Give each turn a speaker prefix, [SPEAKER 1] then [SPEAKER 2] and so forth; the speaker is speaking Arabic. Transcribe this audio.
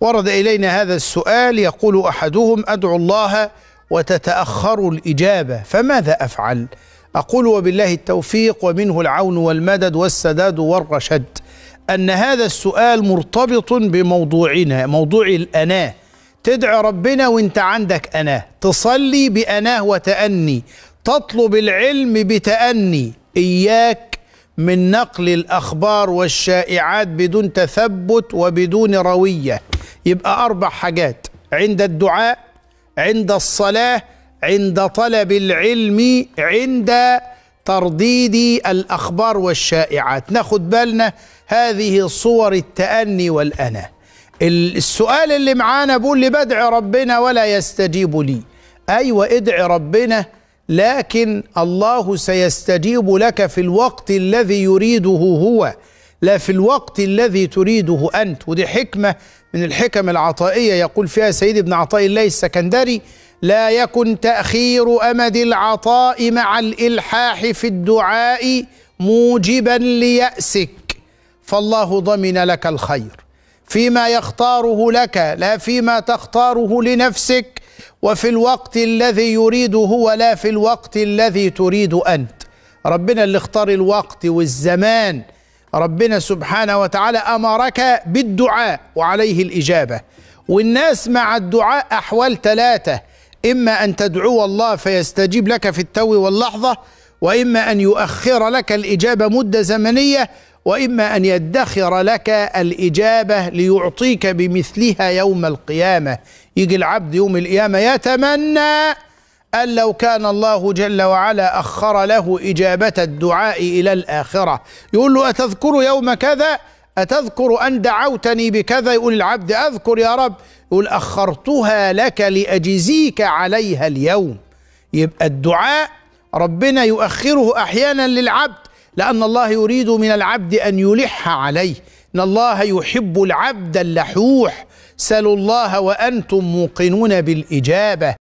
[SPEAKER 1] ورد إلينا هذا السؤال يقول أحدهم أدعو الله وتتأخر الإجابة فماذا أفعل؟ أقول وبالله التوفيق ومنه العون والمدد والسداد والرشد أن هذا السؤال مرتبط بموضوعنا موضوع الأناه تدعي ربنا وانت عندك أناه تصلي بأناه وتأني تطلب العلم بتأني إياك من نقل الأخبار والشائعات بدون تثبت وبدون روية يبقى أربع حاجات عند الدعاء عند الصلاة عند طلب العلم عند ترديد الأخبار والشائعات ناخد بالنا هذه صور التأني والأنا السؤال اللي معانا بيقول لي بدعي ربنا ولا يستجيب لي أيوة ادعي ربنا لكن الله سيستجيب لك في الوقت الذي يريده هو لا في الوقت الذي تريده أنت ودي حكمة من الحكم العطائية يقول فيها سيد ابن عطاء الله السكندري لا يكن تأخير أمد العطاء مع الإلحاح في الدعاء موجبا ليأسك فالله ضمن لك الخير فيما يختاره لك لا فيما تختاره لنفسك وفي الوقت الذي يريد هو لا في الوقت الذي تريد أنت ربنا اللي اختار الوقت والزمان ربنا سبحانه وتعالى امرك بالدعاء وعليه الاجابه والناس مع الدعاء احوال ثلاثه اما ان تدعو الله فيستجيب لك في التو واللحظه واما ان يؤخر لك الاجابه مده زمنيه واما ان يدخر لك الاجابه ليعطيك بمثلها يوم القيامه يجي العبد يوم القيامه يتمنى أن لو كان الله جل وعلا أخر له إجابة الدعاء إلى الآخرة يقول له أتذكر يوم كذا أتذكر أن دعوتني بكذا يقول العبد أذكر يا رب يقول أخرتها لك لأجزيك عليها اليوم يبقى الدعاء ربنا يؤخره أحيانا للعبد لأن الله يريد من العبد أن يلح عليه إن الله يحب العبد اللحوح سلوا الله وأنتم موقنون بالإجابة